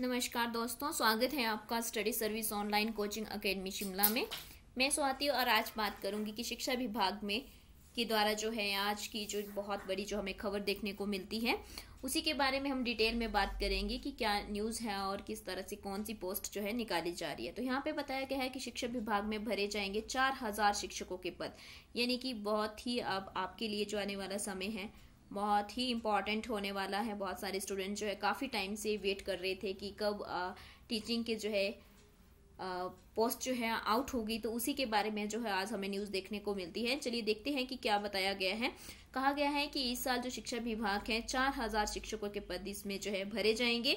नमस्कार दोस्तों स्वागत है आपका study service online coaching academy Shimla में मैं स्वाति और आज बात करूंगी कि शिक्षा विभाग में के द्वारा जो है आज की जो बहुत बड़ी जो हमें खबर देखने को मिलती है उसी के बारे में हम डिटेल में बात करेंगे कि क्या न्यूज़ है और किस तरह से कौन सी पोस्ट जो है निकाली जा रही है तो यहाँ पे बताया गया है कि शिक्षा विभाग में भरे जाएंगे चार हज़ार शिक्षकों के पद यानी कि बहुत ही अब आपके लिए जो आने वाला समय है बहुत ही इम्पॉर्टेंट होने वाला है बहुत सारे स्टूडेंट जो है काफ़ी टाइम से वेट कर रहे थे कि कब टीचिंग के जो है पोस्ट जो है आउट होगी तो उसी के बारे में जो है आज हमें न्यूज़ देखने को मिलती है चलिए देखते हैं कि क्या बताया गया है कहा गया है कि इस साल जो शिक्षा विभाग है चार हजार शिक्षकों के पद इसमें जो है भरे जाएंगे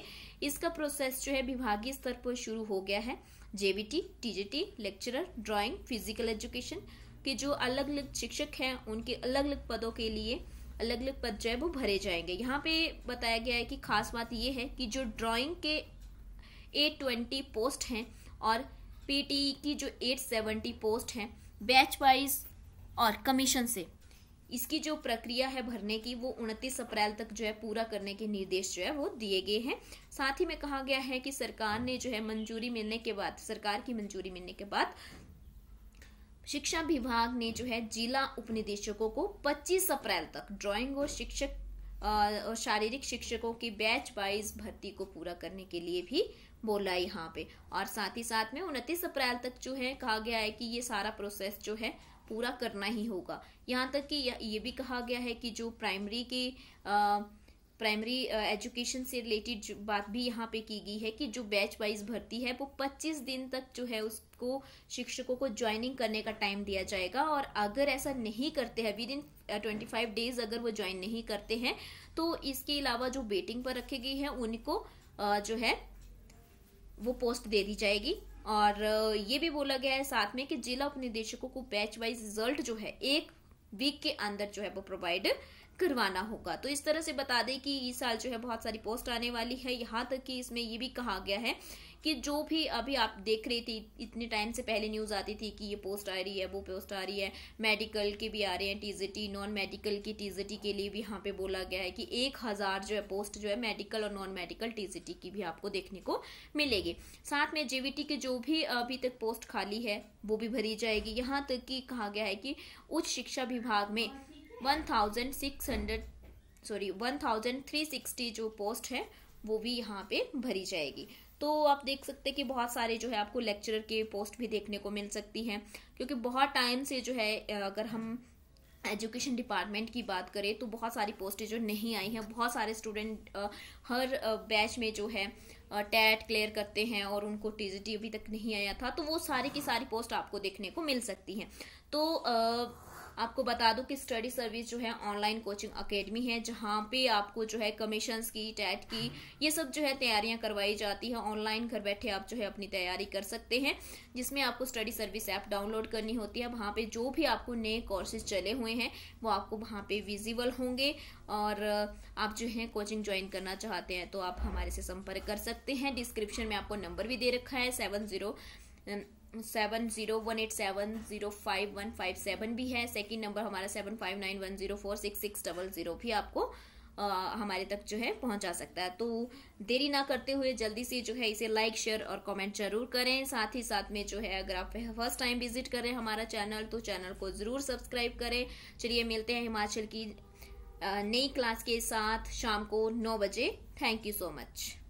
इसका प्रोसेस जो है विभागीय स्तर पर शुरू हो गया है JBT TGT lecturer drawing physical education के जो अलग अलग शिक्षक हैं उनके अलग अलग पदों के लिए अलग अलग पद जो है वो भरे जाएंगे यहाँ पे बताया गया है कि खास बात ये है कि जो ड्राइंग के एट ट्वेंटी पोस्ट हैं और पीटीई e की जो एट सेवेंटी पोस्ट हैं बैच वाइज और कमीशन से इसकी जो प्रक्रिया है भरने की वो उनतीस अप्रैल तक जो है पूरा करने के निर्देश जो है वो दिए गए हैं साथ ही में कहा गया है कि सरकार ने जो है मंजूरी मिलने के बाद सरकार की मंजूरी मिलने के बाद शिक्षा विभाग ने जो है जिला उप निदेशकों को 25 अप्रैल तक ड्राइंग और शिक्षक और शारीरिक शिक्षकों की बैच वाइज भर्ती को पूरा करने के लिए भी बोला यहाँ पे और साथ ही साथ में उनतीस अप्रैल तक जो है कहा गया है कि ये सारा प्रोसेस जो है पूरा करना ही होगा यहाँ तक कि ये भी कहा गया है कि जो प्राइमरी के आ, प्राइमरी एजुकेशन uh, से रिलेटेड बात भी यहाँ पे की गई है कि जो बैच वाइज भर्ती है वो 25 दिन तक जो है उसको शिक्षकों को ज्वाइनिंग करने का टाइम दिया जाएगा और अगर ऐसा नहीं करते हैं within twenty five days अगर वो ज्वाइन नहीं करते हैं तो इसके अलावा जो वेटिंग पर रखी गई है उनको uh, जो है वो पोस्ट दे दी जाएगी और uh, ये भी बोला गया है साथ में कि जिला उपनिदेशकों को बैच वाइज रिजल्ट जो है एक वीक के अंदर जो है वो प्रोवाइड करवाना होगा तो इस तरह से बता दें कि इस साल जो है बहुत सारी पोस्ट आने वाली है यहाँ तक कि इसमें ये भी कहा गया है कि जो भी अभी आप देख रहे थी इतने टाइम से पहले न्यूज़ आती थी कि ये पोस्ट आ रही है वो पोस्ट आ रही है मेडिकल के भी आ रहे हैं टीजीटी नॉन मेडिकल की टीजीटी के लिए भी यहाँ पे बोला गया है कि एक हज़ार जो है पोस्ट जो है मेडिकल और नॉन मेडिकल टीजीटी की भी आपको देखने को मिलेगी साथ में जेवीटी के जो भी अभी तक पोस्ट खाली है वो भी भरी जाएगी यहाँ तक कि कहा गया है कि उच्च शिक्षा विभाग में 1600 सॉरी 1360 जो पोस्ट है वो भी यहाँ पे भरी जाएगी तो आप देख सकते हैं कि बहुत सारे जो है आपको लेक्चरर के पोस्ट भी देखने को मिल सकती हैं क्योंकि बहुत टाइम से जो है अगर हम एजुकेशन डिपार्टमेंट की बात करें तो बहुत सारी पोस्टें जो नहीं आई हैं बहुत सारे स्टूडेंट हर बैच में जो है टैट क्लियर करते हैं और उनको टी अभी तक नहीं आया था तो वो सारी की सारी पोस्ट आपको देखने को मिल सकती हैं तो आ, आपको बता दूं कि स्टडी सर्विस जो है ऑनलाइन कोचिंग अकेडमी है जहां पे आपको जो है कमीशन की टैट की ये सब जो है तैयारियां करवाई जाती है ऑनलाइन घर बैठे आप जो है अपनी तैयारी कर सकते हैं जिसमें आपको स्टडी सर्विस ऐप डाउनलोड करनी होती है वहाँ पर जो भी आपको नए कोर्सेज चले हुए हैं वो आपको वहाँ पर विजिबल होंगे और आप जो है कोचिंग ज्वाइन करना चाहते हैं तो आप हमारे से संपर्क कर सकते हैं डिस्क्रिप्शन में आपको नंबर भी दे रखा है seven zero seven zero one eight seven zero five one five seven भी है सेकेंड नंबर हमारा seven five nine one zero four six six double zero भी आपको आ, हमारे तक जो है पहुंचा सकता है तो देरी ना करते हुए जल्दी से जो है इसे लाइक शेयर और कमेंट जरूर करें साथ ही साथ में जो है अगर आप फर्स्ट टाइम विजिट करें हमारा चैनल तो चैनल को ज़रूर सब्सक्राइब करें चलिए मिलते हैं हिमाचल की नई क्लास के साथ शाम को नौ बजे थैंक यू सो मच